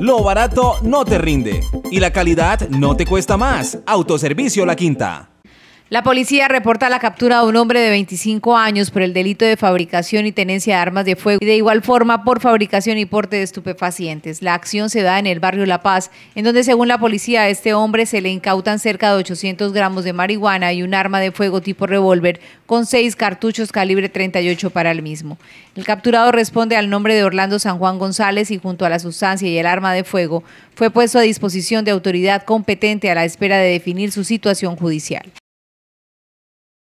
Lo barato no te rinde y la calidad no te cuesta más. Autoservicio La Quinta. La policía reporta la captura de un hombre de 25 años por el delito de fabricación y tenencia de armas de fuego y de igual forma por fabricación y porte de estupefacientes. La acción se da en el barrio La Paz, en donde según la policía a este hombre se le incautan cerca de 800 gramos de marihuana y un arma de fuego tipo revólver con seis cartuchos calibre 38 para el mismo. El capturado responde al nombre de Orlando San Juan González y junto a la sustancia y el arma de fuego fue puesto a disposición de autoridad competente a la espera de definir su situación judicial.